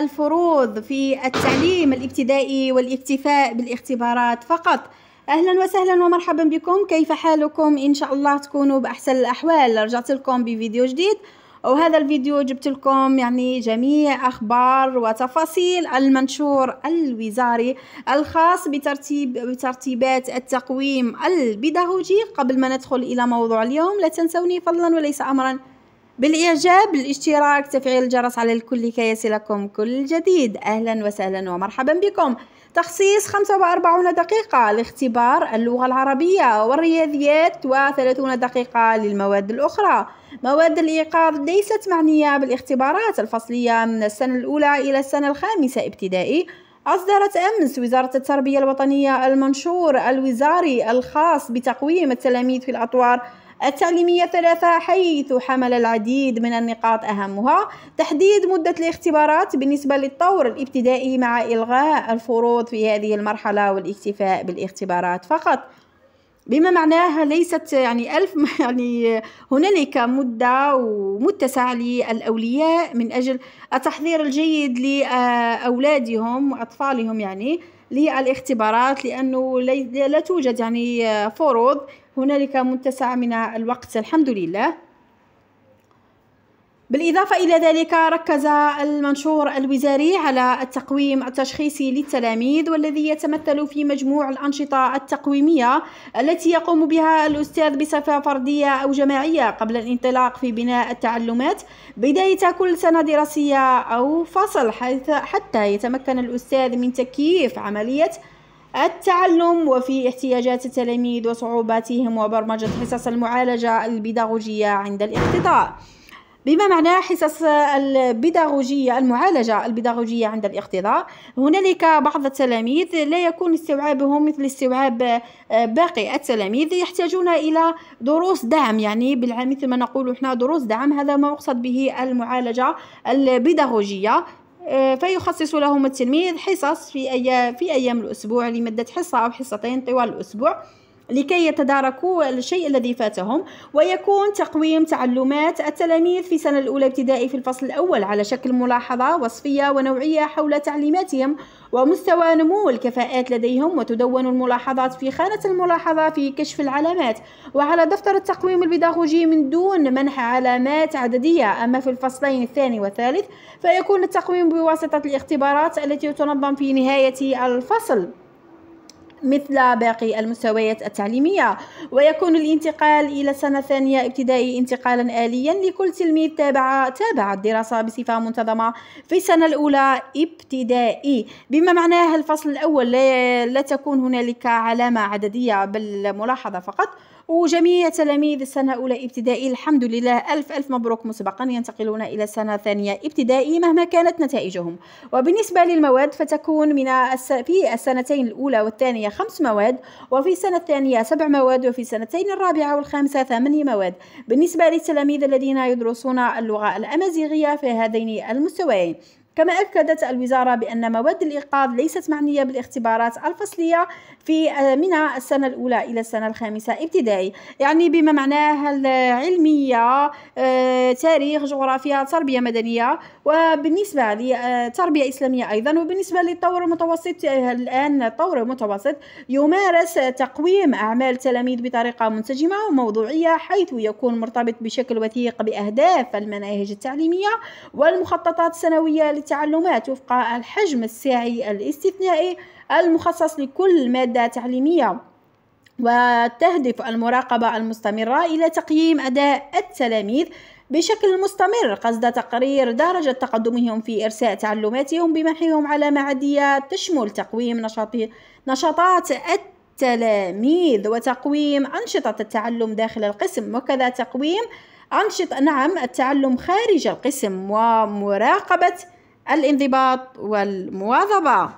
الفروض في التعليم الابتدائي والاكتفاء بالاختبارات فقط اهلا وسهلا ومرحبا بكم كيف حالكم ان شاء الله تكونوا باحسن الاحوال رجعت لكم بفيديو جديد وهذا الفيديو جبت لكم يعني جميع اخبار وتفاصيل المنشور الوزاري الخاص بترتيب بترتيبات التقويم البيداغوجي قبل ما ندخل الى موضوع اليوم لا تنسوني فضلا وليس امرا بالإعجاب الاشتراك تفعيل الجرس على الكل لكي يصلكم كل جديد أهلا وسهلا ومرحبا بكم تخصيص 45 دقيقة لاختبار اللغة العربية والرياضيات و30 دقيقة للمواد الأخرى مواد الإيقاظ ليست معنية بالاختبارات الفصلية من السنة الأولى إلى السنة الخامسة ابتدائي أصدرت أمس وزارة التربية الوطنية المنشور الوزاري الخاص بتقويم التلاميذ في الأطوار التعليمية ثلاثة حيث حمل العديد من النقاط أهمها تحديد مدة الاختبارات بالنسبة للطور الابتدائي مع إلغاء الفروض في هذه المرحلة والاكتفاء بالاختبارات فقط بما معناها ليست يعني ألف يعني هنالك مدة ومتسع للأولياء من أجل التحضير الجيد لأولادهم وأطفالهم يعني للاختبارات لأنه لا توجد يعني فروض هنالك متسع من الوقت الحمد لله بالإضافة إلى ذلك ركز المنشور الوزاري على التقويم التشخيصي للتلاميذ والذي يتمثل في مجموع الأنشطة التقويمية التي يقوم بها الأستاذ بصفة فردية أو جماعية قبل الانطلاق في بناء التعلمات بداية كل سنة دراسية أو فصل حتى يتمكن الأستاذ من تكييف عملية التعلم وفي احتياجات التلاميذ وصعوباتهم وبرمجة حصص المعالجة البيداغوجية عند الاختطاء بما معناه حصص البيداغوجية المعالجة البيداغوجية عند الاختضاء هنالك بعض التلاميذ لا يكون استوعابهم مثل استوعاب آه، باقي التلاميذ يحتاجون إلى دروس دعم يعني مثل ما نقول احنا دروس دعم هذا ما أقصد به المعالجة البيداغوجية آه، فيخصص لهم التلميذ حصص في أيام, في أيام الأسبوع لمدة حصة أو حصتين طوال الأسبوع لكي يتداركوا الشيء الذي فاتهم ويكون تقويم تعلمات التلاميذ في سنة الأولى ابتدائي في الفصل الأول على شكل ملاحظة وصفية ونوعية حول تعليماتهم ومستوى نمو الكفاءات لديهم وتدون الملاحظات في خانة الملاحظة في كشف العلامات وعلى دفتر التقويم البيداغوجي من دون منح علامات عددية أما في الفصلين الثاني والثالث فيكون التقويم بواسطة الاختبارات التي تنظم في نهاية الفصل مثل باقي المستويات التعليمية ويكون الانتقال إلى السنة الثانية ابتدائي انتقالا آليا لكل تلميذ تابع تابع الدراسة بصفة منتظمة في السنة الأولى ابتدائي بما معناه الفصل الأول لا, لا تكون هنالك علامة عددية بل ملاحظة فقط وجميع تلاميذ السنة الأولى ابتدائي الحمد لله ألف ألف مبروك مسبقا ينتقلون إلى سنة ثانية ابتدائي مهما كانت نتائجهم وبالنسبة للمواد فتكون من الس... في السنتين الأولى والثانية خمس مواد وفي السنة الثانية سبع مواد وفي السنتين الرابعة والخامسة ثمانية مواد بالنسبة للتلاميذ الذين يدرسون اللغة الأمازيغية في هذين المستويين كما أكدت الوزارة بأن مواد الإيقاظ ليست معنية بالاختبارات الفصلية في آه، من السنة الأولى إلى السنة الخامسة ابتدائي يعني بما معناه العلمية آه، تاريخ جغرافيا تربية مدنية وبالنسبة لتربية آه، إسلامية أيضا وبالنسبة للطور المتوسط الآن الطور المتوسط يمارس تقويم أعمال التلاميذ بطريقة منسجمة وموضوعية حيث يكون مرتبط بشكل وثيق بأهداف المناهج التعليمية والمخططات السنوية التعلمات وفق الحجم الساعي الاستثنائي المخصص لكل مادة تعليمية وتهدف المراقبة المستمرة إلى تقييم أداء التلاميذ بشكل مستمر قصد تقرير درجة تقدمهم في إرساء تعلماتهم بمنحهم علامة عادية تشمل تقويم نشاط نشاطات التلاميذ وتقويم أنشطة التعلم داخل القسم وكذا تقويم أنشطة نعم التعلم خارج القسم ومراقبة الانضباط والمواظبة